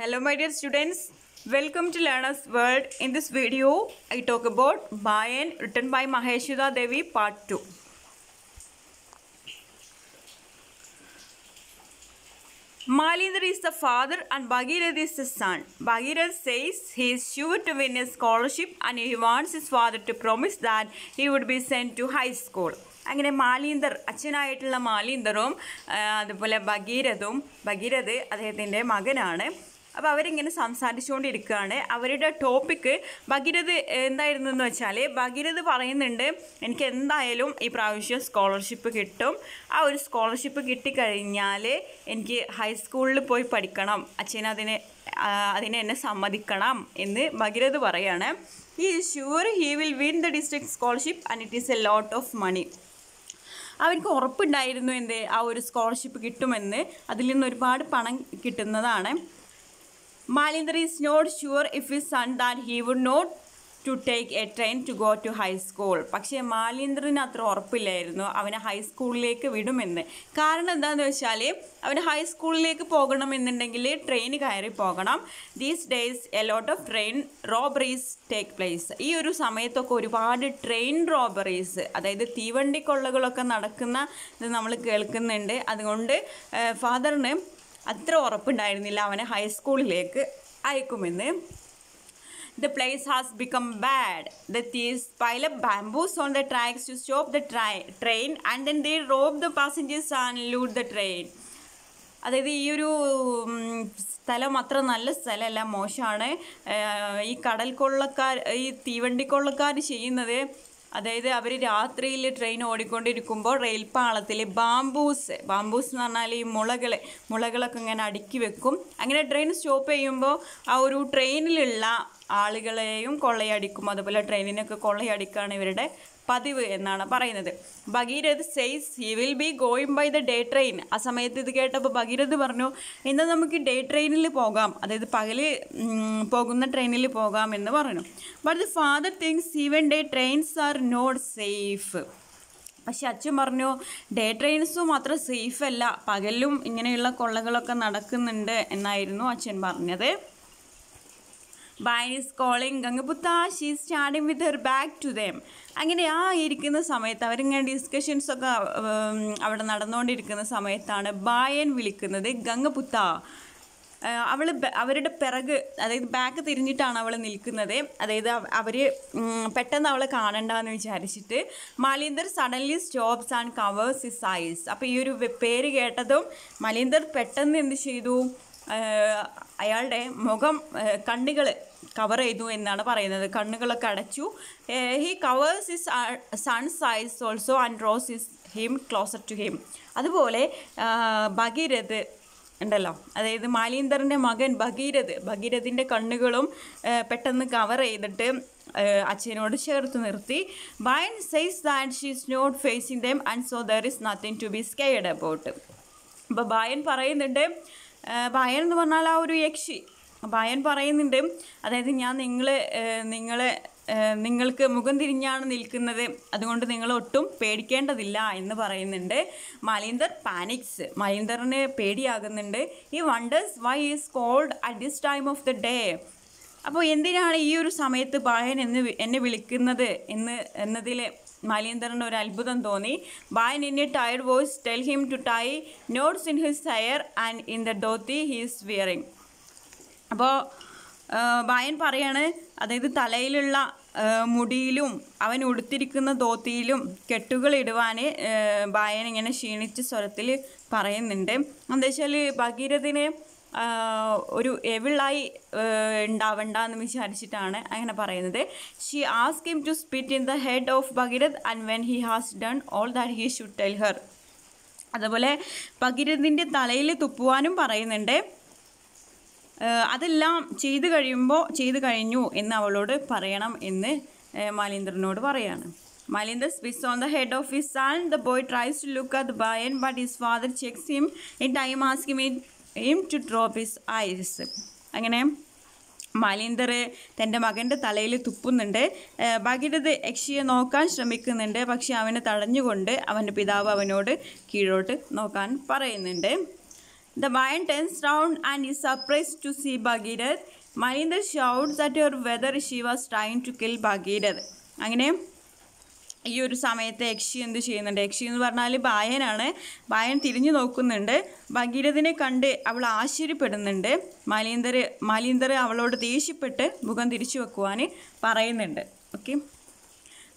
Hello my dear students, welcome to Learner's World. In this video, I talk about Bayan written by Maheshwita Devi part 2. Malindra is the father and Bhagirath is the son. Bhagirath says he is sure to win a scholarship and he wants his father to promise that he would be sent to high school. അങ്ങനെ മാലീന്ദർ അച്ഛനായിട്ടുള്ള മാലീന്ദറും അതുപോലെ ഭഗീരഥും ഭഗീരഥ് അദ്ദേഹത്തിൻ്റെ മകനാണ് അപ്പോൾ അവരിങ്ങനെ സംസാരിച്ചുകൊണ്ടിരിക്കുകയാണ് അവരുടെ topic Bhagirath എന്തായിരുന്നു എന്ന് വെച്ചാൽ ഭഗീരഥ് പറയുന്നുണ്ട് എനിക്ക് എന്തായാലും ഈ പ്രാവശ്യം സ്കോളർഷിപ്പ് കിട്ടും ആ ഒരു സ്കോളർഷിപ്പ് കിട്ടിക്കഴിഞ്ഞാൽ എനിക്ക് ഹൈസ്കൂളിൽ പോയി പഠിക്കണം അച്ഛനതിന് അതിനെ എന്നെ സമ്മതിക്കണം എന്ന് ഭഗീരഥ് പറയാണ് ഈ is sure he will win the district scholarship and it is a lot of money അവർക്ക് ഉറപ്പുണ്ടായിരുന്നു എന്ത് ആ ഒരു സ്കോളർഷിപ്പ് കിട്ടുമെന്ന് അതിൽ നിന്ന് ഒരുപാട് പണം കിട്ടുന്നതാണ് Malindra is not sure if his son that he would not to take a train to go to high school പക്ഷേ മാലിന്ദ്രന് അത്ര ഉറപ്പില്ലായിരുന്നു അവനെ ഹൈസ്കൂളിലേക്ക് വിടുമെന്ന് കാരണം എന്താണെന്ന് വെച്ചാൽ അവന് ഹൈസ്കൂളിലേക്ക് പോകണമെന്നുണ്ടെങ്കിൽ ട്രെയിൻ കയറി പോകണം these days a lot of train robberies take place ഈ ഒരു സമയത്തൊക്കെ ഒരുപാട് ട്രെയിൻ റോബറീസ് അതായത് തീവണ്ടി കൊള്ളകളൊക്കെ നടക്കുന്ന ഇത് നമ്മൾ കേൾക്കുന്നുണ്ട് അതുകൊണ്ട് ഫാദറിന് അത്ര ഉറപ്പുണ്ടായിരുന്നില്ല അവനെ ഹൈസ്കൂളിലേക്ക് അയക്കുമെന്ന് The place has become bad. The thieves pile up bamboos on the tracks to stop the tra train and then they rob the passengers and loot the train. അതായത് ഈ ഒരു സ്ഥലം അത്ര നല്ല സ്ഥലമല്ല മോശമാണ് ഈ കടൽ കൊള്ളക്കാർ ഈ തീവണ്ടി കൊള്ളക്കാർ ചെയ്യുന്നത് അതായത് അവർ രാത്രിയിൽ ട്രെയിൻ ഓടിക്കൊണ്ടിരിക്കുമ്പോൾ റെയിൽ പാളത്തിൽ ബാംബൂസ് ബാംബൂസ് എന്ന് പറഞ്ഞാൽ ഈ മുളകൾ മുളകളൊക്കെ ഇങ്ങനെ അടുക്കി വെക്കും അങ്ങനെ ട്രെയിൻ സ്റ്റോപ്പ് ചെയ്യുമ്പോൾ ആ ഒരു ട്രെയിനിലുള്ള ആളുകളെയും കൊള്ളയടിക്കും അതുപോലെ ട്രെയിനിനൊക്കെ കൊള്ളയടിക്കുകയാണ് ഇവരുടെ പതിവ് എന്നാണ് പറയുന്നത് Bhagirath says he will be going by the day train ആ സമയത്ത് ഇത് കേട്ടപ്പോൾ ഭഗീരഥ് പറഞ്ഞു ഇന്ന് നമുക്ക് ഡേ ട്രെയിനിൽ പോകാം അതായത് പകല് പോകുന്ന ട്രെയിനിൽ പോകാം എന്ന് പറഞ്ഞു but the father thinks even day trains are not safe പക്ഷെ അച്ഛൻ പറഞ്ഞു ഡേ ട്രെയിൻസും മാത്രം സേഫ് അല്ല പകലും ഇങ്ങനെയുള്ള കൊള്ളകളൊക്കെ നടക്കുന്നുണ്ട് എന്നായിരുന്നു അച്ഛൻ പറഞ്ഞത് Bain is calling Gangaputta she's standing with her back to them അങ്ങനെ ആ ഇരിക്കുന്ന സമയത്ത് അവരിങ്ങനെ ഡിസ്കഷൻസൊക്കെ അവിടെ നടന്നുകൊണ്ടിരിക്കുന്ന സമയത്താണ് ബായൻ വിളിക്കുന്നത് ഗംഗപുത്ത അവൾ അവരുടെ പിറക് അതായത് ബാക്ക് തിരിഞ്ഞിട്ടാണ് അവൾ നിൽക്കുന്നത് അതായത് അവർ പെട്ടെന്ന് അവളെ കാണണ്ടെന്ന് വിചാരിച്ചിട്ട് Malindar suddenly stops and covers his eyes അപ്പോൾ ഈ ഒരു പേര് കേട്ടതും മലീന്ദർ പെട്ടെന്ന് എന്ത് ചെയ്തു അയാളുടെ മുഖം കണ്ണുകൾ കവർ ചെയ്തു എന്നാണ് പറയുന്നത് കണ്ണുകളൊക്കെ അടച്ചു he covers his son's eyes also and draws his him closer to him അതുപോലെ ഭഗീരഥ് ഉണ്ടല്ലോ അതായത് മാലീന്ദറിൻ്റെ മകൻ ഭഗീരഥ് ഭഗീരഥിൻ്റെ കണ്ണുകളും പെട്ടെന്ന് കവർ ചെയ്തിട്ട് അച്ഛനോട് ചേർത്ത് നിർത്തി Bain says that she is not facing them and so there is nothing to be scared about അപ്പോൾ ബായൻ പറയുന്നുണ്ട് ബായൻ എന്ന് പറഞ്ഞാൽ ആ ഒരു യക്ഷി അപ്പോൾ അയൻ പറയുന്നുണ്ട് അതായത് ഞാൻ നിങ്ങളെ നിങ്ങളെ നിങ്ങൾക്ക് മുഖം തിരിഞ്ഞാണ് നിൽക്കുന്നത് അതുകൊണ്ട് നിങ്ങൾ ഒട്ടും പേടിക്കേണ്ടതില്ല എന്ന് പറയുന്നുണ്ട് മലീന്ദർ പാനിക്സ് മലീന്ദറിന് പേടിയാകുന്നുണ്ട് he wonders why is cold at this time of the day അപ്പോൾ എന്തിനാണ് ഈ ഒരു സമയത്ത് ബായൻ എന്ന് എന്നെ വിളിക്കുന്നത് എന്ന് എന്നതിൽ മലീന്ദറിന് ഒരു അത്ഭുതം തോന്നി Bayen in a tired voice tell him to tie knots in his hair and in the dhoti he's wearing അപ്പോൾ ബായൻ പറയാണ് അതായത് തലയിലുള്ള മുടിയിലും അവൻ ഉടുത്തിരിക്കുന്ന തോത്തിയിലും കെട്ടുകൾ ഇടുവാൻ ബായൻ ഇങ്ങനെ ക്ഷീണിച്ച് സ്വരത്തിൽ പറയുന്നുണ്ട് എന്താ വെച്ചാൽ ഭഗീരഥിനെ ഒരു എവിളായി ഉണ്ടാവണ്ട എന്ന് വിചാരിച്ചിട്ടാണ് അങ്ങനെ പറയുന്നത് she ask him to spit in the head of Bhagirath and when he has done all that he should tell her അതുപോലെ ഭഗീരഥിൻ്റെ തലയിൽ തുപ്പുവാനും പറയുന്നുണ്ട് അതെല്ലാം ചെയ്തു കഴിയുമ്പോൾ ചെയ്തു കഴിഞ്ഞു എന്ന് അവളോട് പറയണം എന്ന് മലീന്ദ്രനോട് പറയാണ് മലീന്ദ്ര സ്വിസ് on the head of his son. The boy tries to look at Bayen but his father father him him in time, asking him, him to drop his അങ്ങനെ മലീന്ദർ തൻ്റെ മകൻ്റെ തലയിൽ തുപ്പുന്നുണ്ട് ഭഗീരഥ് യക്ഷിയെ നോക്കാൻ ശ്രമിക്കുന്നുണ്ട് പക്ഷെ അവനെ തടഞ്ഞുകൊണ്ട് അവൻ്റെ പിതാവ് അവനോട് കീഴോട്ട് നോക്കാൻ പറയുന്നുണ്ട് The man turns round and is surprised to see Bhagirath. Manindra shouts at her whether she was trying to kill Bhagirath. അങ്ങനെ ഈ ഒരു സമയത്ത് യക്ഷി എന്ത് ചെയ്യുന്നുണ്ട് യക്ഷി എന്ന് പറഞ്ഞാൽ ബായനാണ് ബായൻ തിരിഞ്ഞു നോക്കുന്നുണ്ട് ഭഗീരഥിനെ കണ്ട് അവൾ ആശ്ചര്യപ്പെടുന്നുണ്ട് മലീന്ദർ മലീന്ദർ അവളോട് ദേഷ്യപ്പെട്ട് മുഖം തിരിച്ചു വെക്കുവാൻ പറയുന്നുണ്ട് okay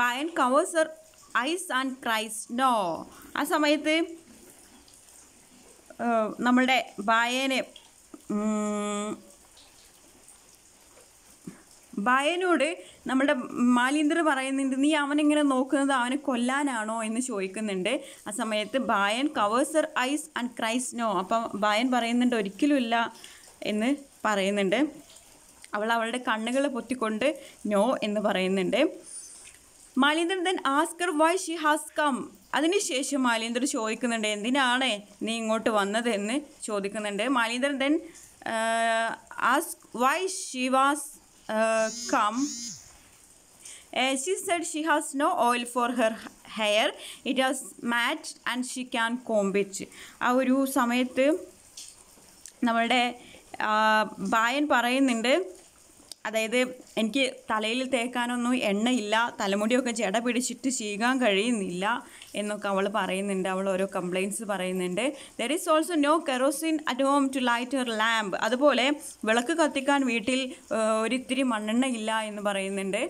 Bayen covers her eyes and cries no ആ സമയത്ത് നമ്മളുടെ ബായേനെ ബായനോട് നമ്മുടെ മാലീന്ദ്ര പറയുന്നുണ്ട് നീ അവനെങ്ങനെ നോക്കുന്നത് അവനെ കൊല്ലാനാണോ എന്ന് ചോദിക്കുന്നുണ്ട് ആ സമയത്ത് Bayen covers her eyes and cries no അപ്പം ബായൻ പറയുന്നുണ്ട് ഒരിക്കലുമില്ല എന്ന് പറയുന്നുണ്ട് അവൾ അവളുടെ കണ്ണുകൾ പൊത്തിക്കൊണ്ട് നോ എന്ന് പറയുന്നുണ്ട് Malindran then ask her why she has come അതിനുശേഷം മാലീന്ദ്രൻ ചോദിക്കുന്നുണ്ട് എന്തിനാണ് നീ ഇങ്ങോട്ട് വന്നത് എന്ന് ചോദിക്കുന്നുണ്ട് Malindran then ask why she was come she said she has no oil for her hair it has mat and she can comb it ആ ഒരു സമയത്ത് നമ്മളുടെ uh, ബായൻ പറയുന്നുണ്ട് അതായത് എനിക്ക് തലയിൽ തേക്കാനൊന്നും എണ്ണയില്ല തലമുടിയൊക്കെ ചെട പിടിച്ചിട്ട് ചെയ്യാൻ കഴിയുന്നില്ല എന്നൊക്കെ അവൾ പറയുന്നുണ്ട് അവൾ ഓരോ കംപ്ലയിൻസ് പറയുന്നുണ്ട് there is also no kerosene at home to light your lamp അതുപോലെ വിളക്ക് കത്തിക്കാൻ വീട്ടിൽ ഒരിത്തിരി മണ്ണെണ്ണ ഇല്ല എന്ന് പറയുന്നുണ്ട്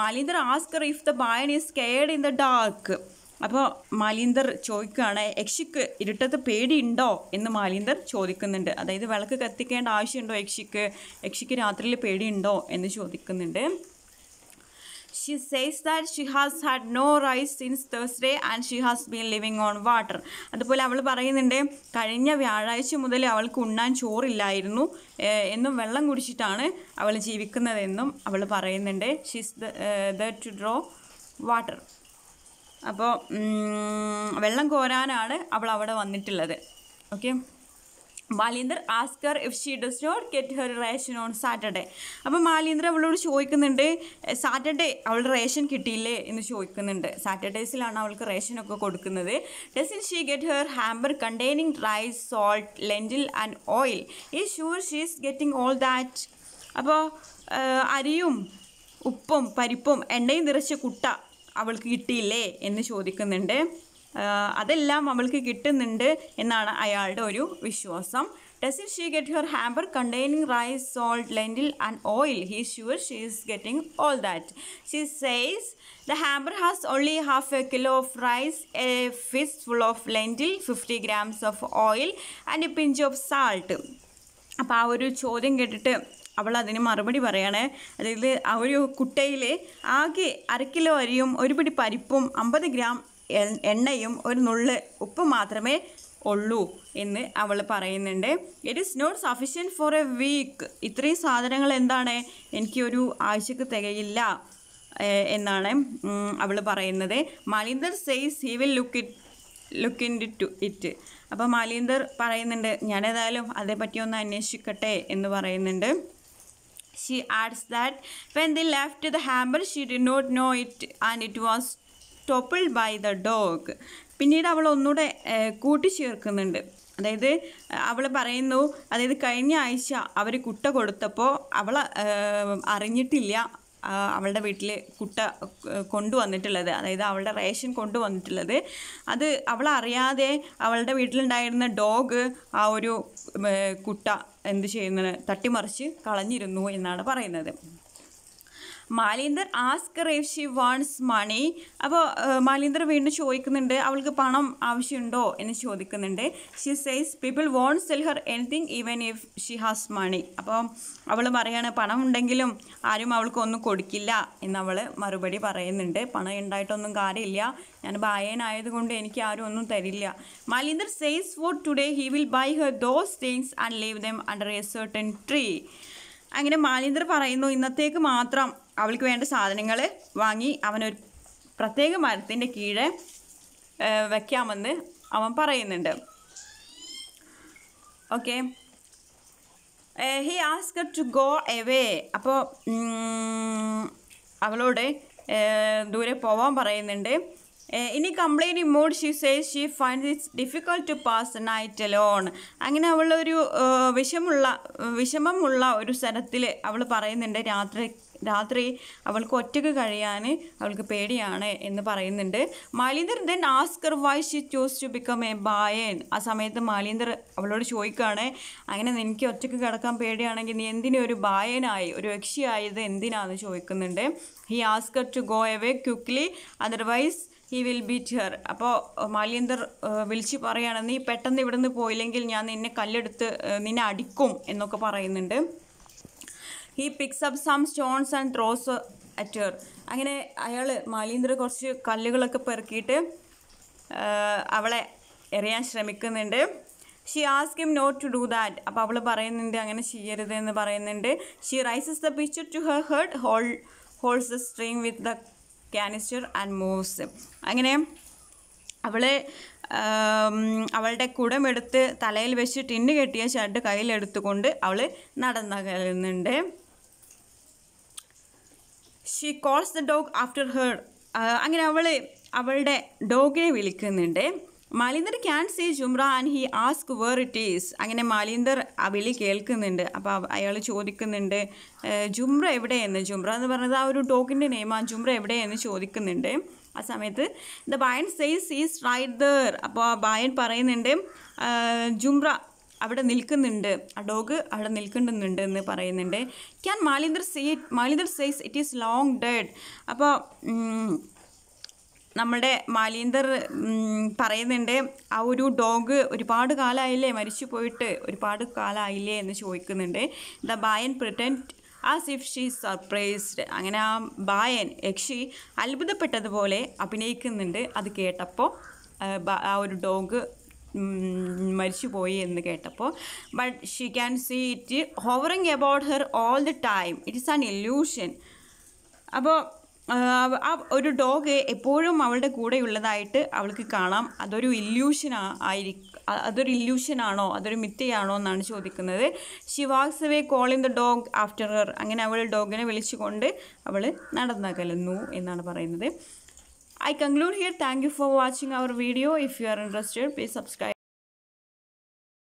Malindar ask her if the Bayen is scared in the dark അപ്പോൾ മാലീന്ദർ ചോദിക്കുകയാണ് യക്ഷിക്ക് ഇരുട്ടത്ത് പേടിയുണ്ടോ എന്ന് മാലീന്ദർ ചോദിക്കുന്നുണ്ട് അതായത് വിളക്ക് കത്തിക്കേണ്ട ആവശ്യമുണ്ടോ യക്ഷിക്ക് യക്ഷിക്ക് രാത്രിയിൽ പേടിയുണ്ടോ എന്ന് ചോദിക്കുന്നുണ്ട് she says that she has had no rice since Thursday and she has been living on water അതുപോലെ അവൾ പറയുന്നുണ്ട് കഴിഞ്ഞ വ്യാഴാഴ്ച മുതൽ അവൾക്ക് ഉണ്ണാൻ ചോറില്ലായിരുന്നു എന്നും വെള്ളം കുടിച്ചിട്ടാണ് അവൾ ജീവിക്കുന്നതെന്നും അവൾ പറയുന്നുണ്ട് she's there to draw water അപ്പോൾ വെള്ളം കോരാനാണ് അവൾ അവിടെ വന്നിട്ടുള്ളത് okay Malindar ask her if she does not get her ration on Saturday അപ്പോൾ മാലീന്ദർ അവളോട് ചോദിക്കുന്നുണ്ട് സാറ്റർഡേ അവൾ റേഷൻ കിട്ടിയില്ലേ എന്ന് ചോദിക്കുന്നുണ്ട് സാറ്റർഡേസിലാണ് അവൾക്ക് റേഷനൊക്കെ കൊടുക്കുന്നത് doesn't she get her hamper containing rice salt lentil and oil he sure she is getting all that അപ്പോൾ അരിയും ഉപ്പും പരിപ്പും എണ്ണയും നിറച്ച കുട്ട അവൾക്ക് കിട്ടിയില്ലേ എന്ന് ചോദിക്കുന്നുണ്ട് അതെല്ലാം അവൾക്ക് കിട്ടുന്നുണ്ട് എന്നാണ് അയാളുടെ ഒരു വിശ്വാസം doesn't she get your hamper containing rice salt lentil and oil he sure she is getting all that she says the hamper has only half a kilo of rice a fistful of lentil fifty grams of oil and a pinch of salt അപ്പോൾ ആ ഒരു ചോദ്യം കേട്ടിട്ട് അവൾ അതിന് മറുപടി പറയണേ അതായത് ആ ഒരു കുട്ടയിൽ ആകെ അരക്കിലോ കിലോ അരിയും ഒരു പിടി പരിപ്പും അമ്പത് ഗ്രാം എണ്ണയും ഒരു നുള്ള് ഉപ്പ് മാത്രമേ ഉള്ളൂ എന്ന് അവൾ പറയുന്നുണ്ട് it is not sufficient for a week ഇത്രയും സാധനങ്ങൾ എന്താണ് എനിക്ക് ഒരു ആഴ്ചക്ക് തികയില്ല എന്നാണ് അവൾ പറയുന്നത് Malindar says he will look it look into it അപ്പോൾ മാലീന്ദർ പറയുന്നുണ്ട് ഞാനേതായാലും അതേപ്പറ്റി ഒന്ന് അന്വേഷിക്കട്ടെ എന്ന് പറയുന്നുണ്ട് She adds that when they left the hamper, she did not know it and it was toppled by the dog. പിന്നീട് അവൾ ഒന്നുകൂടെ കൂട്ടിച്ചേർക്കുന്നുണ്ട് അതായത് അവൾ പറയുന്നു അതായത് കഴിഞ്ഞ ആഴ്ച അവർ കുട്ട കൊടുത്തപ്പോൾ അവൾ അറിഞ്ഞിട്ടില്ല അവളുടെ വീട്ടിൽ കുട്ട കൊണ്ടുവന്നിട്ടുള്ളത് അതായത് അവളുടെ റേഷൻ കൊണ്ടുവന്നിട്ടുള്ളത് അത് അവൾ അറിയാതെ അവളുടെ വീട്ടിലുണ്ടായിരുന്ന ഡോഗ് ആ ഒരു കുട്ട എന്ത് ചെയ്യുന്നത് തട്ടിമറിച്ച് കളഞ്ഞിരുന്നു എന്നാണ് പറയുന്നത് മാലീന്ദർ ആസ്ക് റേഷി വാൺസ് മണി അപ്പോൾ മാലീന്ദർ വീണ്ടും ചോദിക്കുന്നുണ്ട് അവൾക്ക് പണം ആവശ്യമുണ്ടോ എന്ന് ചോദിക്കുന്നുണ്ട് she says people won't sell her anything even if she has money അപ്പോൾ അവൾ പറയാണ് പണം ഉണ്ടെങ്കിലും ആരും ഒന്നും കൊടുക്കില്ല എന്നവൾ മറുപടി പറയുന്നുണ്ട് പണം ഉണ്ടായിട്ടൊന്നും കാര്യമില്ല ഞാൻ ബായനായതുകൊണ്ട് എനിക്ക് ആരും ഒന്നും തരില്ല Malindar says for today he will buy her those things and leave them under a certain tree അങ്ങനെ മാലീന്ദർ പറയുന്നു ഇന്നത്തേക്ക് മാത്രം അവൾക്ക് വേണ്ട സാധനങ്ങൾ വാങ്ങി അവനൊരു പ്രത്യേക മരത്തിൻ്റെ കീഴെ വയ്ക്കാമെന്ന് അവൻ പറയുന്നുണ്ട് okay he ask to go away അപ്പോൾ അവളോട് ദൂരെ പോവാൻ പറയുന്നുണ്ട് ഇനി complaint mood she say she find it's difficult to pass night lone അങ്ങനെ അവളൊരു വിഷമുള്ള വിഷമമുള്ള ഒരു സ്ഥലത്തിൽ അവൾ പറയുന്നുണ്ട് രാത്രി രാത്രി അവൾക്ക് ഒറ്റക്ക് കഴിയാൻ അവൾക്ക് പേടിയാണ് എന്ന് പറയുന്നുണ്ട് Malindar then ask her why she choose to become a Bayen ആ സമയത്ത് മാലീന്ദർ അവളോട് ചോദിക്കുകയാണ് അങ്ങനെ എനിക്ക് ഒറ്റക്ക് കിടക്കാൻ പേടിയാണെങ്കിൽ നീ എന്തിനും ഒരു ബായനായി ഒരു യക്ഷിയായത് എന്തിനാന്ന് ചോദിക്കുന്നുണ്ട് he ask her to go away quickly otherwise he will beat her അപ്പോൾ മാലീന്ദർ വിളിച്ച് പറയുകയാണ് നീ പെട്ടെന്ന് ഇവിടുന്ന് പോയില്ലെങ്കിൽ ഞാൻ നിന്നെ കല്ലെടുത്ത് നിന്നെ അടിക്കും എന്നൊക്കെ പറയുന്നുണ്ട് he picks up some stones and throws at her അങ്ങനെ അയാൾ മാലീന്ദ്ര കുറച്ച് കല്ലുകളൊക്കെ പെറുക്കിയിട്ട് അവളെ എറിയാൻ ശ്രമിക്കുന്നുണ്ട് she ask him not to do that അപ്പോൾ അവൾ പറയുന്നുണ്ട് അങ്ങനെ ചെയ്യരുത് എന്ന് പറയുന്നുണ്ട് she raises the pitcher to her head hold holds the stream with the canister and moves അങ്ങനെ അവൾ അവളുടെ കുടമെടുത്ത് തലയിൽ വെച്ച് ടിന്ന് കെട്ടിയ ഷർട്ട് കയ്യിലെടുത്തുകൊണ്ട് അവൾ നടന്നകലുന്നുണ്ട് she calls the dog after her അങ്ങനെ അവൾ അവളുടെ ഡോഗിനെ വിളിക്കുന്നുണ്ട് Malindar can see Jhumra and he ask where it is അങ്ങനെ മാലിന്ദർ ആ വിളി കേൾക്കുന്നുണ്ട് അപ്പോൾ അയാൾ ചോദിക്കുന്നുണ്ട് ജുംറ എവിടെയെന്ന് ജുംറ എന്ന് പറഞ്ഞത് ആ ഒരു ഡോഗിൻ്റെ നെയ്മാ ജുംറ എവിടെയെന്ന് ചോദിക്കുന്നുണ്ട് ആ സമയത്ത് the Bayen says is right there അപ്പോൾ ആ ബായൻ പറയുന്നുണ്ട് ജുംറ അവിടെ നിൽക്കുന്നുണ്ട് ആ ഡോഗ് അവിടെ നിൽക്കുന്നുണ്ട് എന്ന് പറയുന്നുണ്ട് can Malindar say Malindar says it is long dead അപ്പോൾ നമ്മുടെ മാലീന്ദർ പറയുന്നുണ്ട് ആ ഒരു ഡോഗ് ഒരുപാട് കാലമായില്ലേ മരിച്ചു പോയിട്ട് ഒരുപാട് കാലമായില്ലേ എന്ന് ചോദിക്കുന്നുണ്ട് the Bayen pretend as if she surprised അങ്ങനെ ആ ബായൻ യക്ഷി അത്ഭുതപ്പെട്ടതുപോലെ അഭിനയിക്കുന്നുണ്ട് അത് കേട്ടപ്പോൾ ആ ഒരു ഡോഗ് മരിച്ചു പോയി എന്ന് കേട്ടപ്പോൾ but she can see it hovering about her all the time is an illusion അപ്പോൾ ആ ഒരു ഡോഗ് എപ്പോഴും അവളുടെ കൂടെയുള്ളതായിട്ട് അവൾക്ക് കാണാം അതൊരു ഇല്യൂഷൻ ആയിരി അതൊരു ഇല്യൂഷനാണോ അതൊരു മിത്തയാണോ എന്നാണ് ചോദിക്കുന്നത് she walks way calling the dog after her അങ്ങനെ അവൾ ഡോഗിനെ വിളിച്ചുകൊണ്ട് അവൾ നടന്നകലുന്നു എന്നാണ് പറയുന്നത് I conclude here. Thank you for watching our video. If you are interested, please subscribe.